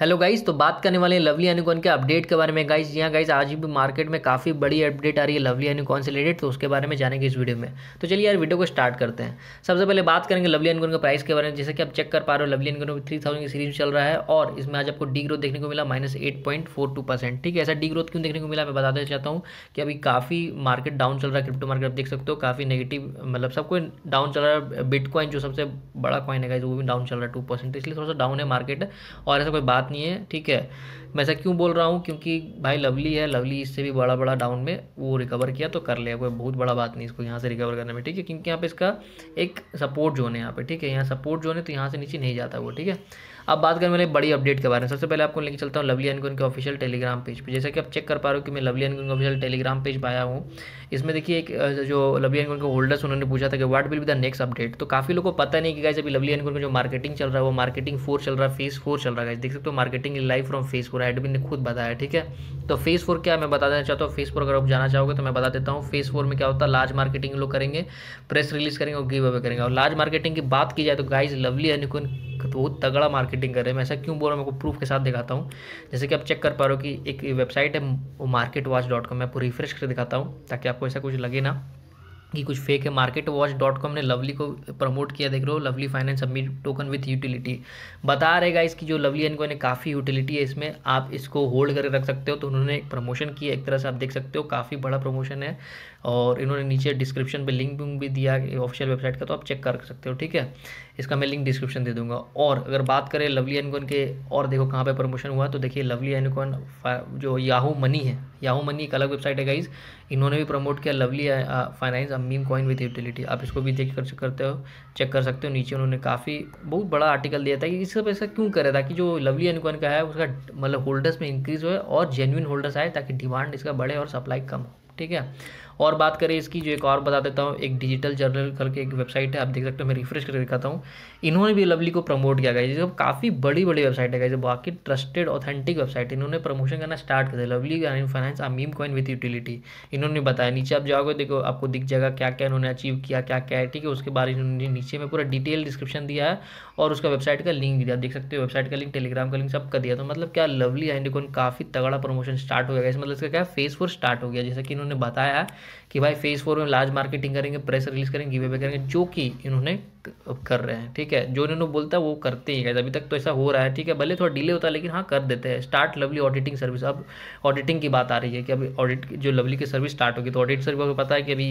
hello guys तो बात करने वाले हैं लवली एनिकॉन के अपडेट के बारे में गाइज जी गाइस गाइज आज भी मार्केट में काफ़ी बड़ी अपडेट आ रही है लवली एनिकॉन से रिलेटेड तो उसके बारे में जानेंगे इस वीडियो में तो चलिए यार वीडियो को स्टार्ट करते हैं सबसे पहले बात करेंगे लवली एनकॉन के प्राइस के बारे में जैसे कि आप चेक कर पा रहे हो लवली में थ्री थाउजेंड की सीरीज चल रहा है और इसमें आज आपको डी ग्रोथ देखने को मिला minus eight point four two percent ठीक है ऐसा डी ग्रोथ क्यों देखने को मिला मैं बता देना चाहता हूँ कि अभी काफ़ी मार्केट डाउन चल रहा है क्रिप्टो मार्केट आप देख सकते हो काफ़ी नेगेटिव मतलब सबको डाउन चल रहा है बिटकॉइन जो सबसे बड़ा कॉइन है गाइज वो भी डाउन चल रहा है टू परसेंट तो इसलिए थोड़ा सा डाउन है मार्केट और ऐसा कोई बात बात नहीं है ठीक है मैं ऐसा क्यों बोल रहा हूँ क्योंकि भाई लवली है लवली इससे भी बड़ा बड़ा डाउन में वो रिकवर किया तो कर लिया कोई बहुत बड़ा बात नहीं इसको यहाँ से रिकवर करने में ठीक है क्योंकि यहाँ पे इसका एक सपोर्ट जोन है यहाँ पे ठीक है यहाँ सपोर्ट जोन है तो यहाँ से नीचे नहीं जाता वो ठीक है अब बात करें मेरे बड़ी अपडेट के बारे में सबसे पहले आपको लेकर चलता हूँ लवली एन के ऑफिशियल टेलीग्राम पेज पर जैसा कि आप चेक कर पा रहे हो कि मैं लवली एन के ऑफिशियल टेलीग्राम पेज पाया हूँ इसमें देखिए एक जो लवली एन के होल्डर्स उन्होंने पूछा था कि what will be the next update तो काफ़ी लोगों को पता नहीं कि गाइस अभी लवली एन का जो मार्केटिंग चल रहा है वो मार्केटिंग फोर चल रहा है फेस फोर चल रहा है देख सकते हो marketing live from phase four admin ने खुद बताया ठीक है तो फेस फोर क्या मैं बता देना चाहता हूँ फेस फोर अगर आप जाना चाहोगे तो मैं बता देता हूँ फेस फोर में क्या होता है लार्ज मार्केटिंग लोग करेंगे प्रेस रिलीज करेंगे और गिव अवे करेंगे और लार्ज मार्केटिंग की बात की जाए तो गाइज लवली है हनीकुन बहुत तगड़ा मार्केटिंग कर रहे हैं मैं ऐसा क्यों बोल रहा हूँ मैं प्रूफ के साथ दिखाता हूँ जैसे कि आप चेक कर पा रहे हो कि एक वेबसाइट है मार्केट वॉच डॉट कॉम मैं आपको रिफ्रेश कर दिखाता हूँ ताकि आपको ऐसा कुछ लगे ना कि कुछ फेक है मार्केट वॉच डॉट कॉम ने लवली को प्रमोट किया देख रहे हो Lovely finance submit token with utility बता रहेगा इसकी जो लवली एनको ने काफ़ी यूटिलिटी है इसमें आप इसको होल्ड करके रख सकते हो तो उन्होंने एक प्रमोशन किया एक तरह से आप देख सकते हो काफ़ी बड़ा प्रमोशन है और इन्होंने नीचे डिस्क्रिप्शन पे लिंक भी दिया ऑफिशियल वेबसाइट का तो आप चेक कर सकते हो ठीक है इसका मैं लिंक डिस्क्रिप्शन दे दूंगा और अगर बात करें लवली एनकॉन के और देखो कहाँ पे प्रमोशन हुआ तो देखिए लवली एनकॉन जो याहू मनी है याहू मनी एक अलग वेबसाइट है गाइज इन्होंने भी प्रमोट किया Lovely finance a meme coin with utility आप इसको भी देख कर करते हो चेक कर सकते हो नीचे उन्होंने काफ़ी बहुत बड़ा आर्टिकल दिया था कि इस सब ऐसा क्यों करे ताकि जो लवली एनकॉन का है उसका मतलब होल्डर्स में इंक्रीज हो और जेन्यून होल्डर्स आए ताकि डिमांड इसका बढ़े और सप्लाई कम हो ठीक है और बात करें इसकी जो एक और बता देता हूँ एक डिजिटल जर्नल करके एक वेबसाइट है आप देख सकते हो मैं रिफ्रेश करके दिखाता हूँ इन्होंने भी लवली को प्रमोट किया गया जो काफ़ी बड़ी बड़ी वेबसाइट है जैसे बाकी ट्रस्टेड ऑथेंटिक वेबसाइट इन्होंने प्रमोशन करना स्टार्ट कर दिया Lovely finance a meme coin with utility इन्होंने बताया नीचे आप जाओगे देखो आपको दिख जाएगा क्या क्या इन्होंने अचीव किया क्या क्या है ठीक है उसके बारे में नीचे में पूरा डिटेल डिस्क्रिप्शन दिया है और उसका वेबसाइट का लिंक दिया देख सकते हो वेबसाइट का लिंक टेलीग्राम का लिंक सब का दिया तो मतलब क्या लवली एंड काफ़ी तगड़ा प्रमोशन स्टार्ट हो गया मतलब इसका क्या फेस फोर स्टार्ट हो गया जैसे कि इन्होंने इन्होंने बताया कि भाई फेज फोर में लार्ज मार्केटिंग करेंगे प्रेस रिलीज करेंगे गिवे करेंगे जो कि इन्होंने कर रहे हैं ठीक है जो इन्होंने बोलता है वो करते ही अभी तक तो ऐसा हो रहा है ठीक है भले थोड़ा डिले होता है लेकिन हाँ कर देते हैं स्टार्ट लवली ऑडिटिंग सर्विस अब ऑडिटिंग की बात आ रही है कि अभी ऑडिट जो लवली की सर्विस स्टार्ट होगी तो ऑडिट सर्विस को पता है कि अभी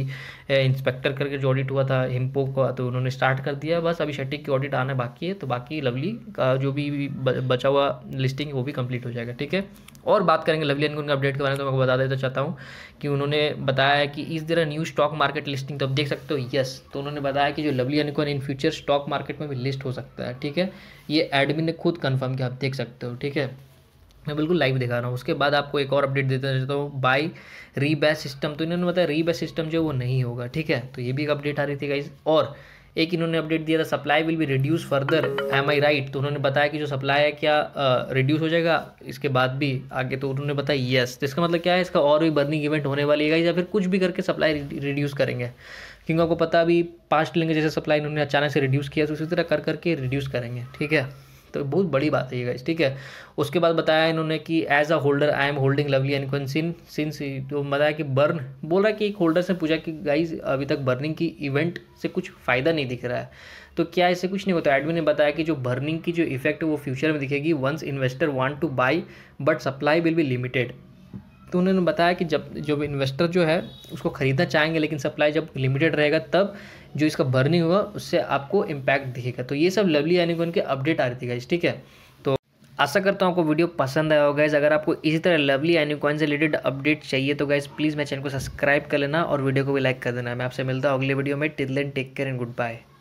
इंस्पेक्टर करके जो ऑडिट हुआ था हिम्पो का तो उन्होंने स्टार्ट कर दिया बस अभी शटिक की ऑडिट आना बाकी है तो बाकी लवली का जो भी बचा हुआ लिस्टिंग वो भी कंप्लीट हो जाएगा ठीक है और बात करेंगे लवली एंड उनके अपडेट के बारे में तो मैं बता देना चाहता हूँ कि उन्होंने उन्होंने बताया है कि is there new stock market listing तो आप देख सकते हो यस तो उन्होंने बताया कि जो लवली अनिकॉन इन फ्यूचर स्टॉक मार्केट में भी लिस्ट हो सकता है ठीक है ये एडमिन ने खुद कन्फर्म किया आप देख सकते हो ठीक है मैं बिल्कुल लाइव दिखा रहा हूँ उसके बाद आपको एक और अपडेट देते रहता हूँ बाई रीबैच सिस्टम तो इन्होंने बताया रीबैच सिस्टम जो वो नहीं होगा ठीक है तो ये भी एक अपडेट आ रही थी गाइज और एक इन्होंने अपडेट दिया था supply will be reduce further am I right तो उन्होंने बताया कि जो सप्लाई है क्या रिड्यूस हो जाएगा इसके बाद भी आगे तो उन्होंने बताया येस तो इसका मतलब क्या है इसका और भी बर्निंग इवेंट होने वाली है या फिर कुछ भी करके सप्लाई रिड्यूस करेंगे क्योंकि आपको पता अभी पास्ट लेंगे जैसे सप्लाई इन्होंने अचानक से रिड्यूस किया तो उसी तरह कर करके रिड्यूस करेंगे ठीक है तो बहुत बड़ी बात है ये गाइस ठीक है उसके बाद बताया इन्होंने कि as a holder I am holding Lovely and क्वेंसिन सिंस तो बताया कि बर्न बोल रहा है कि एक होल्डर से पूछा कि गाइज अभी तक बर्निंग की इवेंट से कुछ फ़ायदा नहीं दिख रहा है तो क्या इससे कुछ नहीं होता एडमिन ने बताया कि जो बर्निंग की जो इफेक्ट है वो फ्यूचर में दिखेगी once investor want to buy but supply will be limited तो उन्होंने बताया कि जब जो इन्वेस्टर जो है उसको ख़रीदना चाहेंगे लेकिन सप्लाई जब लिमिटेड रहेगा तब जो इसका बर्निंग होगा उससे आपको इम्पैक्ट दिखेगा तो ये सब लवली यानी कि उनके अपडेट आ रही थी गाइज ठीक है तो आशा करता हूँ आपको वीडियो पसंद आया होगा अगर आपको इसी तरह लवली एनिकॉइन से रिलेटेड अपडेट चाहिए तो गाइज प्लीज़ मेरे चैनल को सब्सक्राइब कर लेना और वीडियो को भी लाइक कर देना मैं आपसे मिलता हूँ अगले वीडियो में till then take care and good bye